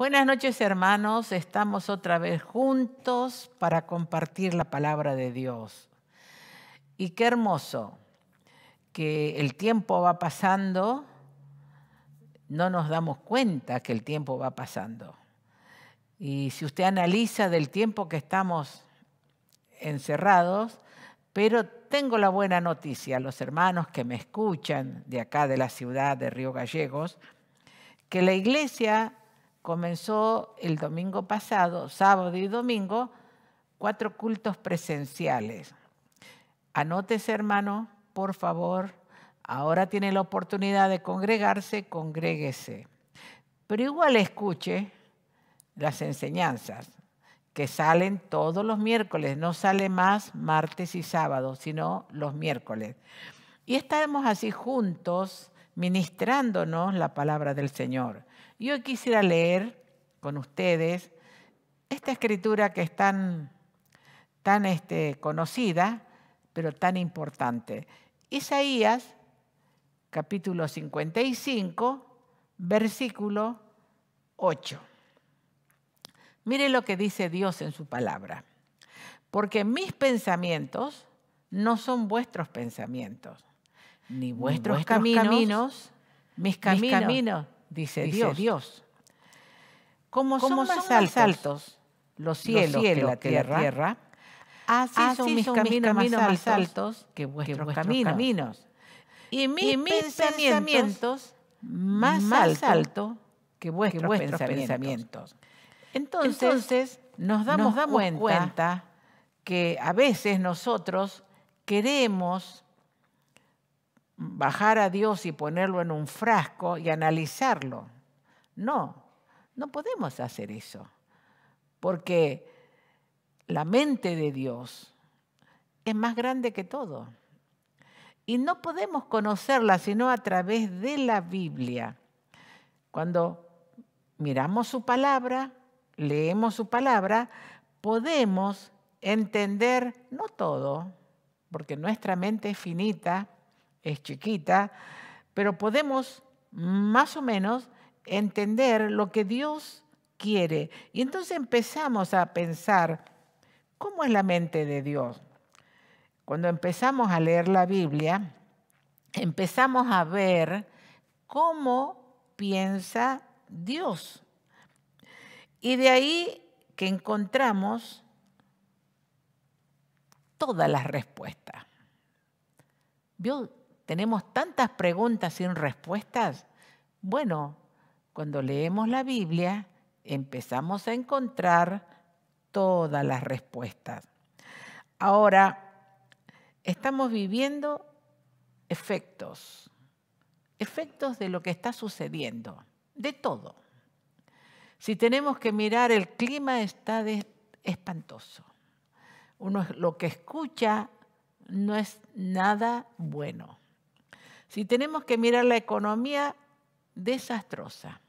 Buenas noches hermanos, estamos otra vez juntos para compartir la palabra de Dios. Y qué hermoso que el tiempo va pasando, no nos damos cuenta que el tiempo va pasando. Y si usted analiza del tiempo que estamos encerrados, pero tengo la buena noticia, los hermanos que me escuchan de acá de la ciudad de Río Gallegos, que la iglesia comenzó el domingo pasado, sábado y domingo, cuatro cultos presenciales. Anótese, hermano, por favor. Ahora tiene la oportunidad de congregarse, congréguese. Pero igual escuche las enseñanzas que salen todos los miércoles, no sale más martes y sábado, sino los miércoles. Y estamos así juntos ministrándonos la palabra del Señor. Yo quisiera leer con ustedes esta escritura que es tan, tan este, conocida, pero tan importante. Isaías, capítulo 55, versículo 8. Mire lo que dice Dios en su palabra. Porque mis pensamientos no son vuestros pensamientos, ni vuestros, caminos, mis caminos, dice, Dios. Como, son, más, altos, los cielos, que, la tierra, así, son, mis, caminos más, altos que vuestros, caminos. Y mis, pensamientos, más, altos que vuestros, pensamientos. Entonces, nos damos, cuenta que a veces nosotros queremos bajar a Dios y ponerlo en un frasco y analizarlo. No, no podemos hacer eso, porque la mente de Dios es más grande que todo. Y no podemos conocerla sino a través de la Biblia. Cuando miramos su palabra, leemos su palabra, podemos entender, no todo, porque nuestra mente es finita, es chiquita, pero podemos más o menos entender lo que Dios quiere. Y entonces empezamos a pensar, ¿cómo es la mente de Dios? Cuando empezamos a leer la Biblia, empezamos a ver cómo piensa Dios. Y de ahí que encontramos todas las respuestas. Dios, tenemos tantas preguntas sin respuestas. Bueno, cuando leemos la Biblia empezamos a encontrar todas las respuestas. Ahora, estamos viviendo efectos, efectos de lo que está sucediendo, de todo. Si tenemos que mirar, el clima está espantoso. Uno lo que escucha no es nada bueno. Si tenemos que mirar la economía, desastrosa.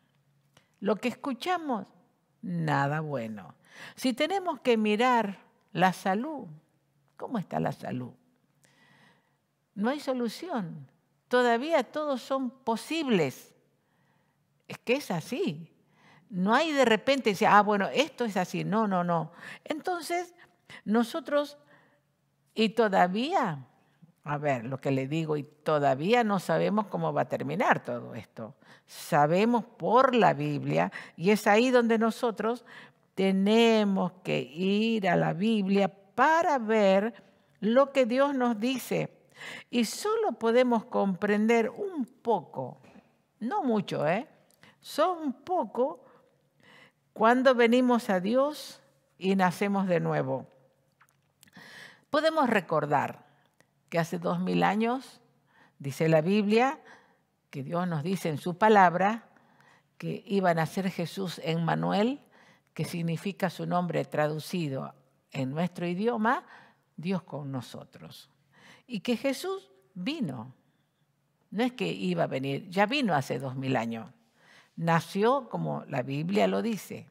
Lo que escuchamos, nada bueno. Si tenemos que mirar la salud, ¿cómo está la salud? No hay solución. Todavía todos son posibles. Es que es así. No hay de repente, ah, bueno, esto es así. No, no, no. Entonces, nosotros, y todavía a ver, lo que le digo, y todavía no sabemos cómo va a terminar todo esto. Sabemos por la Biblia y es ahí donde nosotros tenemos que ir a la Biblia para ver lo que Dios nos dice. Y solo podemos comprender un poco, no mucho, ¿eh? Solo un poco cuando venimos a Dios y nacemos de nuevo. Podemos recordar, que hace dos mil años, dice la Biblia, que Dios nos dice en su palabra, que iban a nacer Jesús en Manuel, que significa su nombre traducido en nuestro idioma, Dios con nosotros. Y que Jesús vino. No es que iba a venir, ya vino hace dos mil años. Nació como la Biblia lo dice,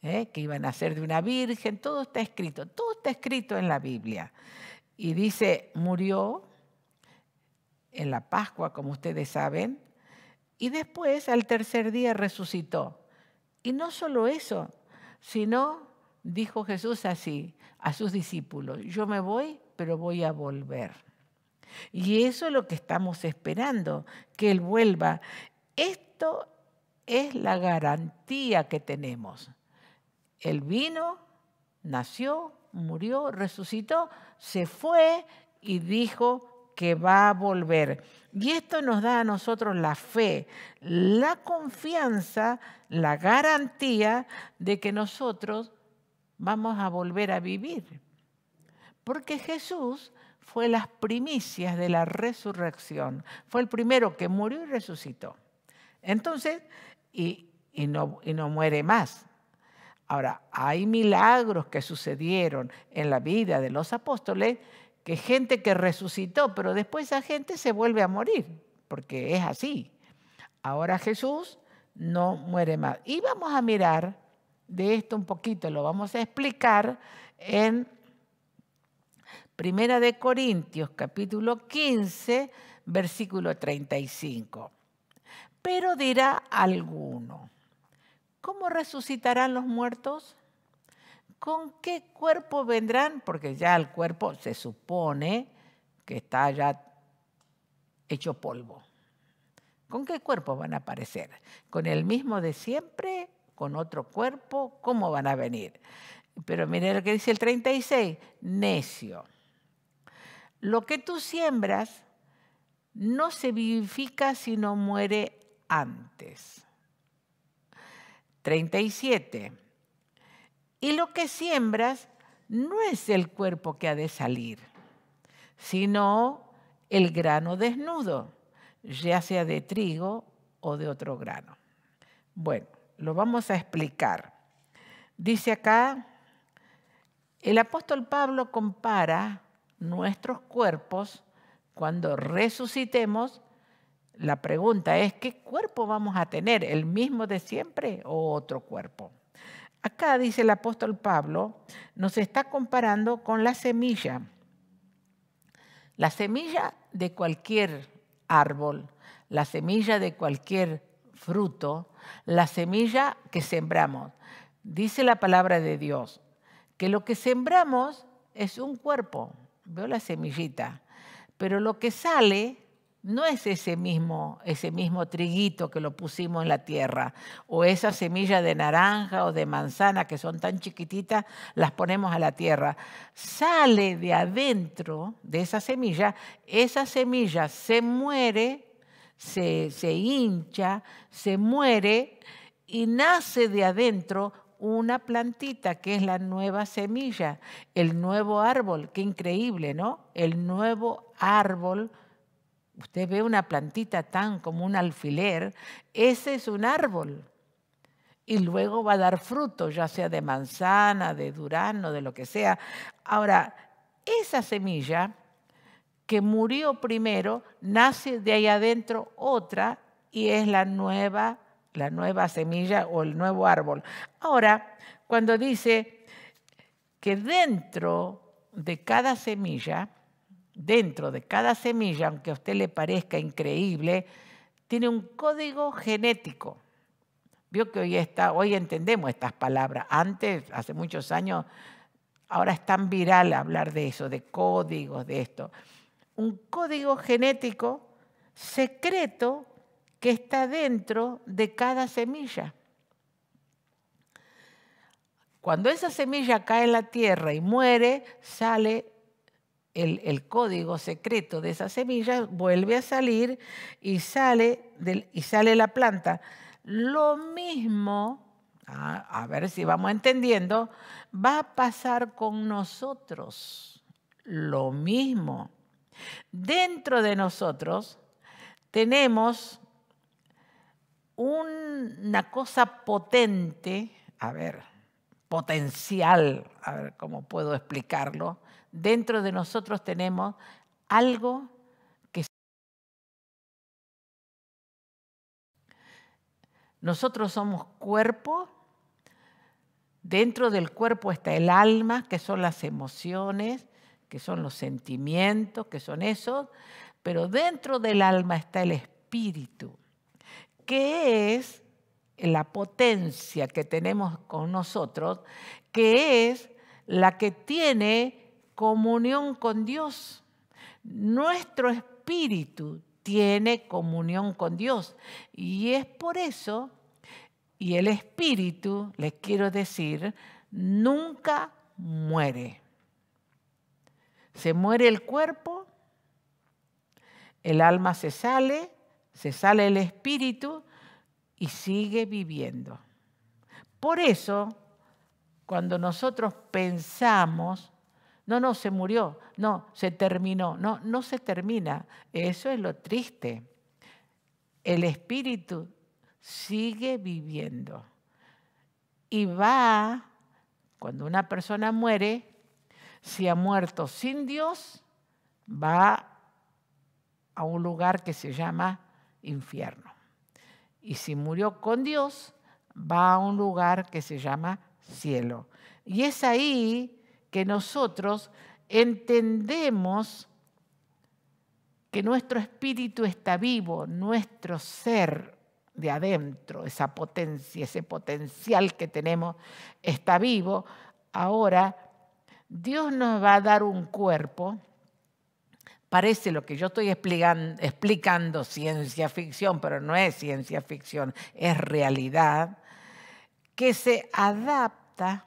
¿eh? que iba a nacer de una virgen, todo está escrito, todo está escrito en la Biblia. Y dice, murió en la Pascua, como ustedes saben, y después al tercer día resucitó. Y no solo eso, sino dijo Jesús así a sus discípulos, yo me voy, pero voy a volver. Y eso es lo que estamos esperando, que Él vuelva. Esto es la garantía que tenemos. Él vino, nació, murió, resucitó, se fue y dijo que va a volver. Y esto nos da a nosotros la fe, la confianza, la garantía de que nosotros vamos a volver a vivir. Porque Jesús fue las primicias de la resurrección. Fue el primero que murió y resucitó. Entonces, y, y no muere más. Ahora, hay milagros que sucedieron en la vida de los apóstoles, que gente que resucitó, pero después esa gente se vuelve a morir, porque es así. Ahora Jesús no muere más. Y vamos a mirar de esto un poquito, lo vamos a explicar en Primera de Corintios, capítulo 15, versículo 35. Pero dirá alguno, ¿Cómo resucitarán los muertos? ¿Con qué cuerpo vendrán? Porque ya el cuerpo se supone que está ya hecho polvo. ¿Con qué cuerpo van a aparecer? ¿Con el mismo de siempre? ¿Con otro cuerpo? ¿Cómo van a venir? Pero miren lo que dice el 36, necio. Lo que tú siembras no se vivifica si no muere antes. 37. Y lo que siembras no es el cuerpo que ha de salir, sino el grano desnudo, ya sea de trigo o de otro grano. Bueno, lo vamos a explicar. Dice acá, el apóstol Pablo compara nuestros cuerpos cuando resucitemos la pregunta es, ¿qué cuerpo vamos a tener? ¿El mismo de siempre o otro cuerpo? Acá dice el apóstol Pablo, nos está comparando con la semilla. La semilla de cualquier árbol, la semilla de cualquier fruto, la semilla que sembramos. Dice la palabra de Dios que lo que sembramos es un cuerpo, veo la semillita, pero lo que sale no es ese mismo, ese mismo triguito que lo pusimos en la tierra, o esa semilla de naranja o de manzana que son tan chiquititas, las ponemos a la tierra. Sale de adentro de esa semilla, esa semilla se muere, se, se hincha, se muere y nace de adentro una plantita que es la nueva semilla, el nuevo árbol, qué increíble, ¿no? El nuevo árbol Usted ve una plantita tan como un alfiler, ese es un árbol. Y luego va a dar fruto, ya sea de manzana, de durano, de lo que sea. Ahora, esa semilla que murió primero, nace de ahí adentro otra y es la nueva, la nueva semilla o el nuevo árbol. Ahora, cuando dice que dentro de cada semilla, dentro de cada semilla, aunque a usted le parezca increíble, tiene un código genético. Vio que hoy está, hoy entendemos estas palabras. Antes, hace muchos años, ahora es tan viral hablar de eso, de códigos, de esto. Un código genético secreto que está dentro de cada semilla. Cuando esa semilla cae en la tierra y muere, sale el, código secreto de esas semillas vuelve a salir y sale, y sale la planta. Lo mismo, a ver si vamos entendiendo, va a pasar con nosotros. Lo mismo. Dentro de nosotros tenemos una cosa potente, a ver, potencial, a ver cómo puedo explicarlo, dentro de nosotros tenemos algo que nosotros somos cuerpo, dentro del cuerpo está el alma, que son las emociones, que son los sentimientos, que son esos, pero dentro del alma está el espíritu, que es la potencia que tenemos con nosotros, que es la que tiene comunión con Dios. Nuestro espíritu tiene comunión con Dios. Y es por eso, y el espíritu, les quiero decir, nunca muere. Se muere el cuerpo, el alma se sale, se sale el espíritu y sigue viviendo. Por eso, cuando nosotros pensamos no, no, se murió, no, se terminó, no, no se termina. Eso es lo triste. El espíritu sigue viviendo y va, cuando una persona muere, si ha muerto sin Dios, va a un lugar que se llama infierno. Y si murió con Dios, va a un lugar que se llama cielo. Y es ahí que nosotros entendemos que nuestro espíritu está vivo, nuestro ser de adentro, esa potencia, ese potencial que tenemos está vivo. Ahora, Dios nos va a dar un cuerpo, parece lo que yo estoy explicando, explicando ciencia ficción, pero no es ciencia ficción, es realidad, que se adapta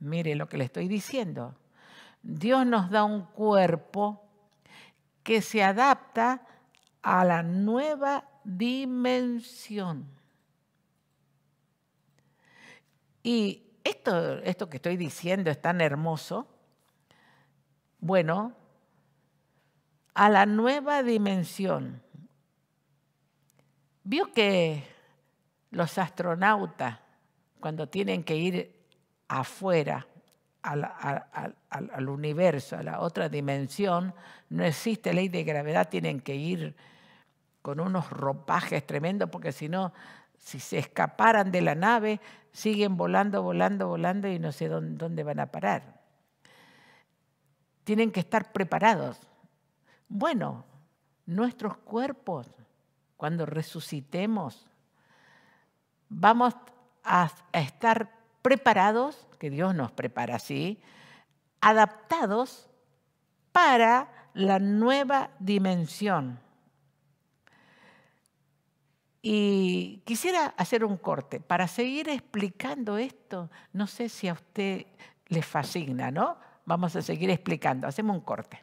Mire lo que le estoy diciendo. Dios nos da un cuerpo que se adapta a la nueva dimensión. Y esto, esto que estoy diciendo es tan hermoso. Bueno, a la nueva dimensión. Vio que los astronautas, cuando tienen que ir afuera, al, universo, a la otra dimensión, no existe ley de gravedad, tienen que ir con unos ropajes tremendos, porque si no, si se escaparan de la nave, siguen volando, volando, volando y no sé dónde, van a parar. Tienen que estar preparados. Bueno, nuestros cuerpos, cuando resucitemos, vamos a, estar preparados preparados, que Dios nos prepara así, adaptados para la nueva dimensión. Y quisiera hacer un corte para seguir explicando esto. No sé si a usted le fascina, ¿no? Vamos a seguir explicando. Hacemos un corte.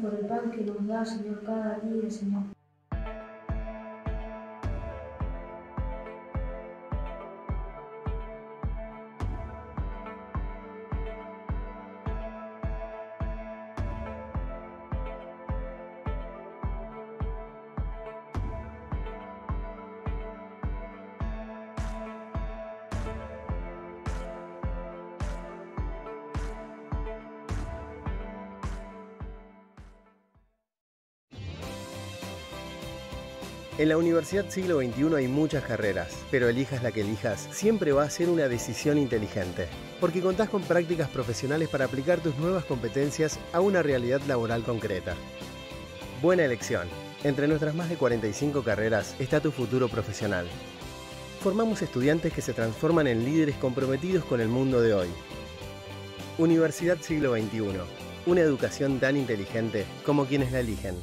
por el pan que nos da, Señor, cada día, Señor. En la Universidad Siglo XXI hay muchas carreras, pero elijas la que elijas, siempre va a ser una decisión inteligente, porque contás con prácticas profesionales para aplicar tus nuevas competencias a una realidad laboral concreta. Buena elección. Entre nuestras más de 45 carreras está tu futuro profesional. Formamos estudiantes que se transforman en líderes comprometidos con el mundo de hoy. Universidad Siglo XXI. Una educación tan inteligente como quienes la eligen.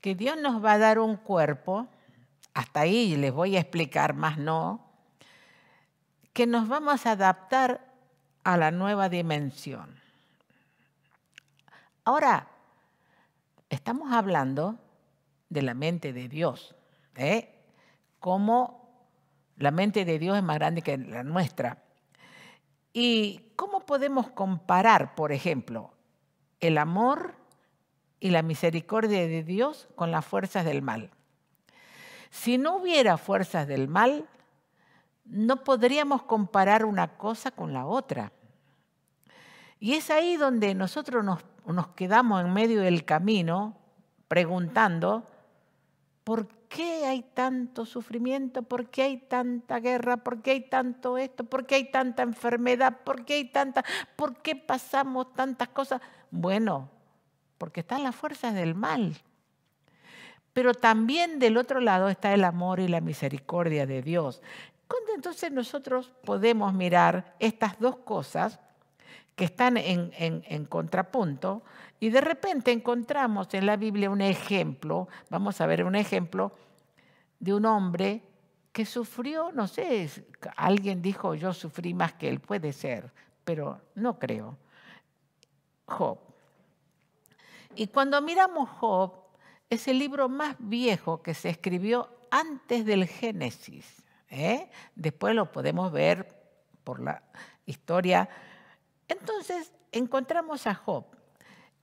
que Dios nos va a dar un cuerpo, hasta ahí les voy a explicar más no, que nos vamos a adaptar a la nueva dimensión. Ahora, estamos hablando de la mente de Dios, ¿eh? cómo la mente de Dios es más grande que la nuestra. ¿Y cómo podemos comparar, por ejemplo, el amor y la misericordia de Dios con las fuerzas del mal. Si no hubiera fuerzas del mal, no podríamos comparar una cosa con la otra. Y es ahí donde nosotros nos, quedamos en medio del camino preguntando, ¿por qué hay tanto sufrimiento? ¿Por qué hay tanta guerra? ¿Por qué hay tanto esto? ¿Por qué hay tanta enfermedad? ¿Por qué hay tanta? ¿Por qué pasamos tantas cosas? Bueno, porque están las fuerzas del mal. Pero también del otro lado está el amor y la misericordia de Dios. Entonces nosotros podemos mirar estas dos cosas que están en, contrapunto y de repente encontramos en la Biblia un ejemplo, vamos a ver un ejemplo de un hombre que sufrió, no sé, alguien dijo yo sufrí más que él, puede ser, pero no creo. Job, y cuando miramos Job, es el libro más viejo que se escribió antes del Génesis. ¿eh? Después lo podemos ver por la historia. Entonces encontramos a Job.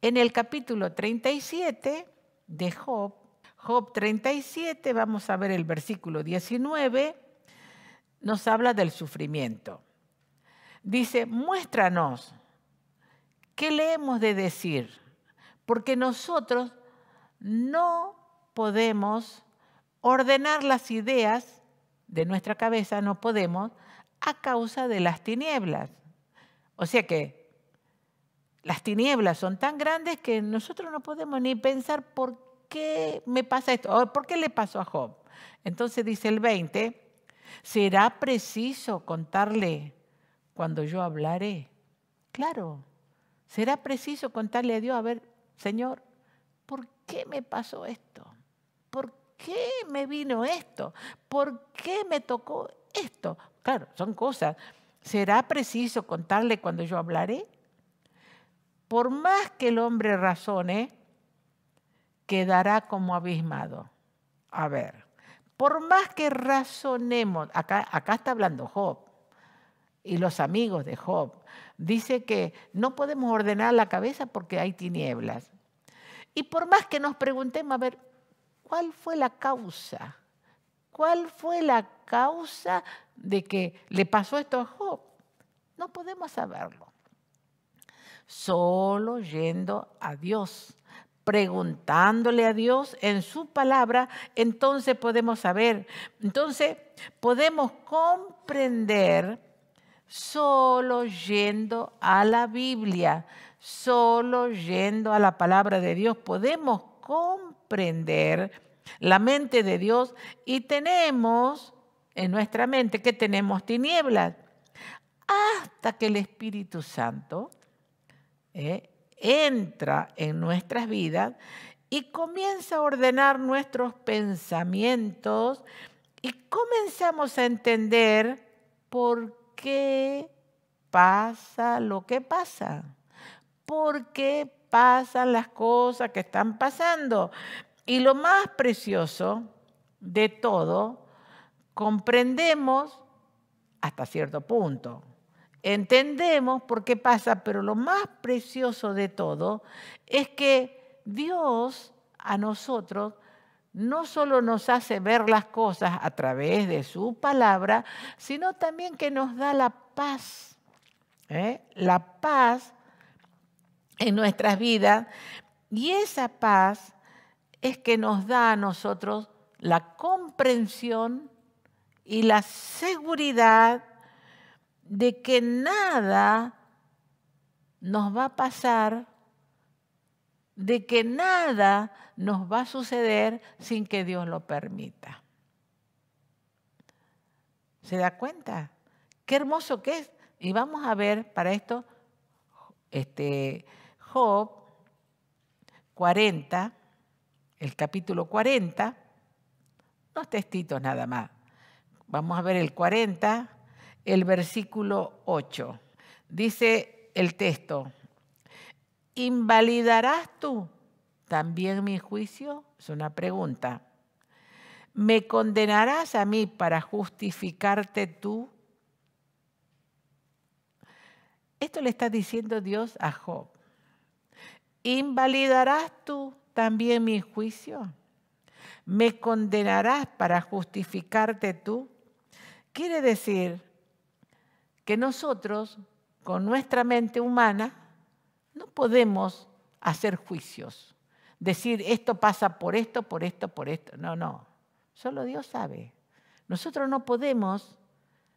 En el capítulo 37 de Job, Job 37, vamos a ver el versículo 19, nos habla del sufrimiento. Dice, muéstranos, ¿qué le hemos de decir? porque nosotros no podemos ordenar las ideas de nuestra cabeza, no podemos, a causa de las tinieblas. O sea que las tinieblas son tan grandes que nosotros no podemos ni pensar por qué me pasa esto, o por qué le pasó a Job. Entonces dice el 20, será preciso contarle cuando yo hablaré. Claro, será preciso contarle a Dios, a ver, Señor, ¿por qué me pasó esto? ¿Por qué me vino esto? ¿Por qué me tocó esto? Claro, son cosas. ¿Será preciso contarle cuando yo hablaré? Por más que el hombre razone, quedará como abismado. A ver, por más que razonemos, acá, está hablando Job, y los amigos de Job. Dice que no podemos ordenar la cabeza porque hay tinieblas. Y por más que nos preguntemos, a ver, ¿cuál fue la causa? ¿Cuál fue la causa de que le pasó esto a Job? No podemos saberlo. Solo yendo a Dios, preguntándole a Dios en su palabra, entonces podemos saber, entonces podemos comprender solo yendo a la Biblia, solo yendo a la palabra de Dios, podemos comprender la mente de Dios y tenemos en nuestra mente que tenemos tinieblas hasta que el Espíritu Santo eh, entra en nuestras vidas y comienza a ordenar nuestros pensamientos y comenzamos a entender por qué pasa lo que pasa? ¿Por qué pasan las cosas que están pasando? Y lo más precioso de todo, comprendemos hasta cierto punto. Entendemos por qué pasa, pero lo más precioso de todo es que Dios a nosotros no solo nos hace ver las cosas a través de su palabra, sino también que nos da la paz. ¿eh? La paz en nuestras vidas. Y esa paz es que nos da a nosotros la comprensión y la seguridad de que nada nos va a pasar, de que nada nos va a suceder sin que Dios lo permita. ¿Se da cuenta? Qué hermoso que es. Y vamos a ver para esto este, Job 40, el capítulo 40, dos textitos nada más. Vamos a ver el 40, el versículo 8. Dice el texto, invalidarás tú también mi juicio? Es una pregunta. ¿Me condenarás a mí para justificarte tú? Esto le está diciendo Dios a Job. ¿Invalidarás tú también mi juicio? ¿Me condenarás para justificarte tú? Quiere decir que nosotros, con nuestra mente humana, no podemos hacer juicios decir esto pasa por esto, por esto, por esto. No, no. Solo Dios sabe. Nosotros no podemos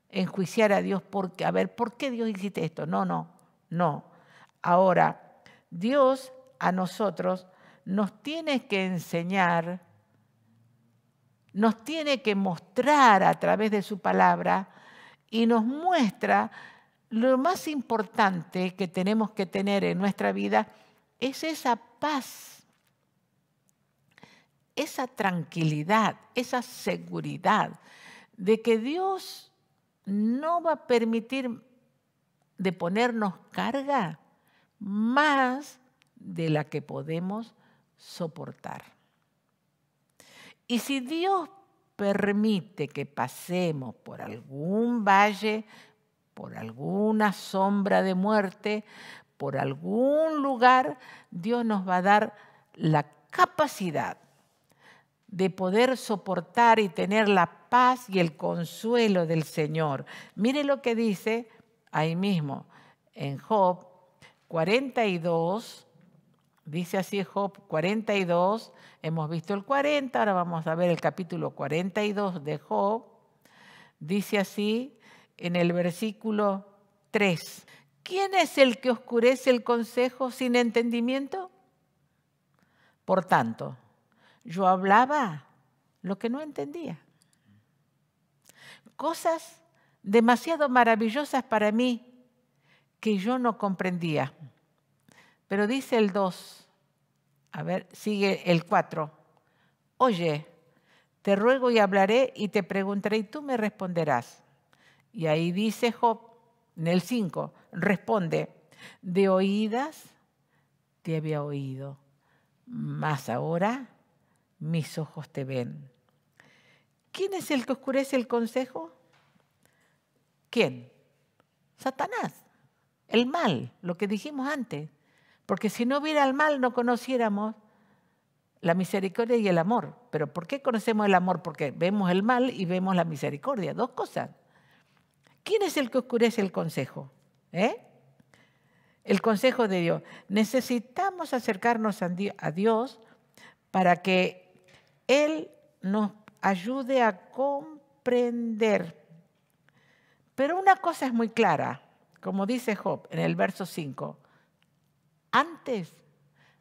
enjuiciar a Dios porque, a ver, ¿por qué Dios hiciste esto? No, no, no. Ahora, Dios a nosotros nos tiene que enseñar, nos tiene que mostrar a través de su palabra y nos muestra lo más importante que tenemos que tener en nuestra vida es esa paz esa tranquilidad, esa seguridad de que Dios no va a permitir de ponernos carga más de la que podemos soportar. Y si Dios permite que pasemos por algún valle, por alguna sombra de muerte, por algún lugar, Dios nos va a dar la capacidad de poder soportar y tener la paz y el consuelo del Señor. Mire lo que dice ahí mismo en Job 42, dice así Job 42, hemos visto el 40, ahora vamos a ver el capítulo 42 de Job, dice así en el versículo 3, ¿quién es el que oscurece el consejo sin entendimiento? Por tanto, yo hablaba lo que no entendía. Cosas demasiado maravillosas para mí que yo no comprendía. Pero dice el 2, a ver, sigue el 4. Oye, te ruego y hablaré y te preguntaré y tú me responderás. Y ahí dice Job, en el 5, responde, de oídas te había oído, más ahora mis ojos te ven. ¿Quién es el que oscurece el consejo? ¿Quién? Satanás, el mal, lo que dijimos antes. Porque si no hubiera el mal no conociéramos la misericordia y el amor. Pero ¿por qué conocemos el amor? Porque vemos el mal y vemos la misericordia, dos cosas. ¿Quién es el que oscurece el consejo? ¿Eh? El consejo de Dios. Necesitamos acercarnos a Dios para que él nos ayude a comprender. Pero una cosa es muy clara, como dice Job en el verso 5, antes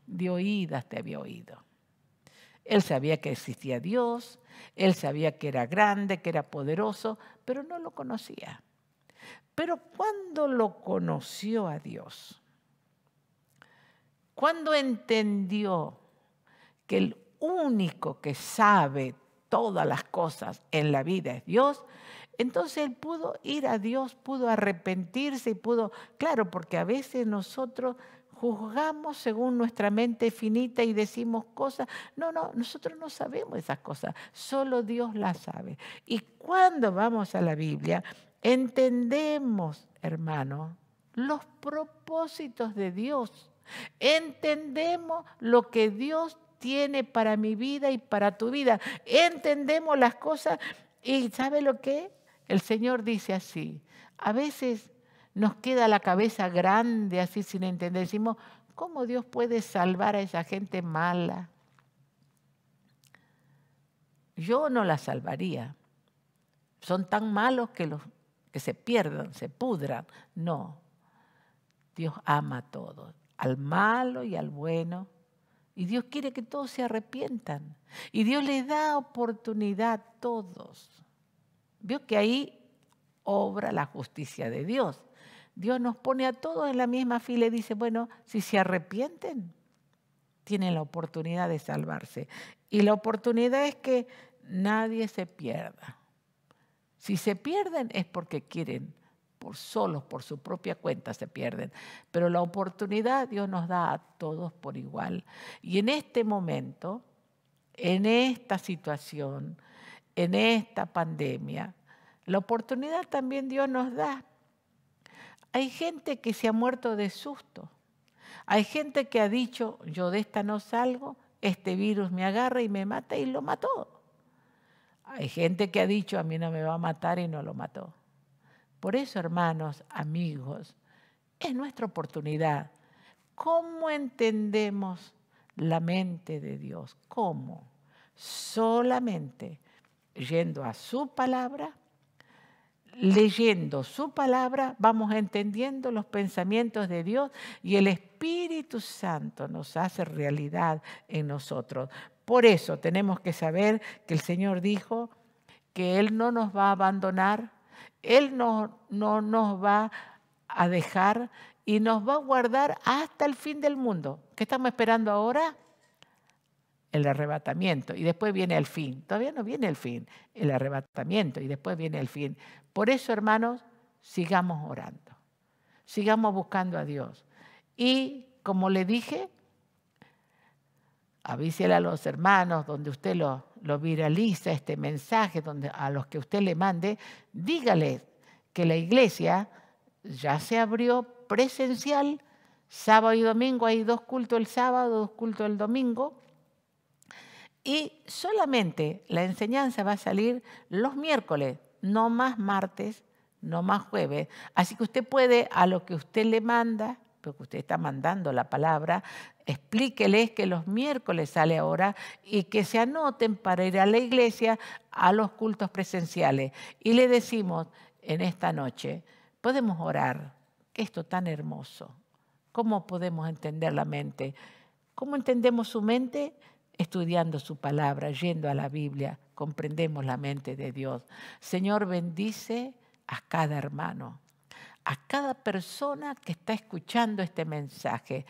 de oídas te había oído. Él sabía que existía Dios, él sabía que era grande, que era poderoso, pero no lo conocía. Pero cuando lo conoció a Dios, cuando entendió que el único que sabe todas las cosas en la vida es Dios, entonces él pudo ir a Dios, pudo arrepentirse y pudo, claro, porque a veces nosotros juzgamos según nuestra mente finita y decimos cosas. No, no, nosotros no sabemos esas cosas, solo Dios las sabe. Y cuando vamos a la Biblia, entendemos, hermano, los propósitos de Dios. Entendemos lo que Dios tiene para mi vida y para tu vida. Entendemos las cosas y ¿sabe lo que? El Señor dice así. A veces nos queda la cabeza grande así sin entender. Decimos, ¿cómo Dios puede salvar a esa gente mala? Yo no la salvaría. Son tan malos que, los, que se pierdan, se pudran. No. Dios ama a todos, al malo y al bueno y Dios quiere que todos se arrepientan. Y Dios le da oportunidad a todos. Vio que ahí obra la justicia de Dios. Dios nos pone a todos en la misma fila y dice, bueno, si se arrepienten, tienen la oportunidad de salvarse. Y la oportunidad es que nadie se pierda. Si se pierden es porque quieren por solos, por su propia cuenta se pierden. Pero la oportunidad Dios nos da a todos por igual. Y en este momento, en esta situación, en esta pandemia, la oportunidad también Dios nos da. Hay gente que se ha muerto de susto. Hay gente que ha dicho, yo de esta no salgo, este virus me agarra y me mata y lo mató. Hay gente que ha dicho, a mí no me va a matar y no lo mató. Por eso, hermanos, amigos, es nuestra oportunidad. ¿Cómo entendemos la mente de Dios? ¿Cómo? Solamente yendo a su palabra, leyendo su palabra, vamos entendiendo los pensamientos de Dios y el Espíritu Santo nos hace realidad en nosotros. Por eso tenemos que saber que el Señor dijo que Él no nos va a abandonar, él no, nos va a dejar y nos va a guardar hasta el fin del mundo. ¿Qué estamos esperando ahora? El arrebatamiento y después viene el fin. Todavía no viene el fin, el arrebatamiento y después viene el fin. Por eso, hermanos, sigamos orando, sigamos buscando a Dios. Y como le dije, avísele a los hermanos donde usted lo, lo viraliza este mensaje donde a los que usted le mande, dígale que la iglesia ya se abrió presencial, sábado y domingo, hay dos cultos el sábado, dos cultos el domingo, y solamente la enseñanza va a salir los miércoles, no más martes, no más jueves. Así que usted puede, a lo que usted le manda, porque usted está mandando la palabra, explíqueles que los miércoles sale ahora y que se anoten para ir a la iglesia a los cultos presenciales. Y le decimos en esta noche, podemos orar, esto tan hermoso, ¿cómo podemos entender la mente? ¿Cómo entendemos su mente? Estudiando su palabra, yendo a la Biblia, comprendemos la mente de Dios. Señor, bendice a cada hermano a cada persona que está escuchando este mensaje.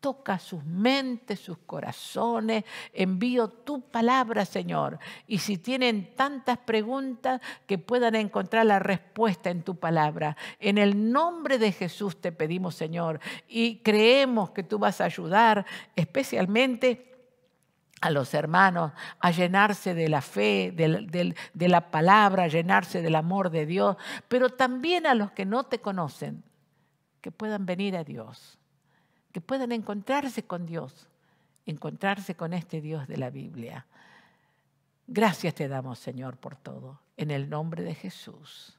Toca sus mentes, sus corazones, envío tu palabra, Señor. Y si tienen tantas preguntas, que puedan encontrar la respuesta en tu palabra. En el nombre de Jesús te pedimos, Señor, y creemos que tú vas a ayudar especialmente a los hermanos a llenarse de la fe, de, la palabra, a llenarse del amor de Dios, pero también a los que no te conocen, que puedan venir a Dios, que puedan encontrarse con Dios, encontrarse con este Dios de la Biblia. Gracias te damos, Señor, por todo. En el nombre de Jesús.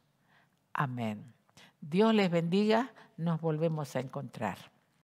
Amén. Dios les bendiga. Nos volvemos a encontrar.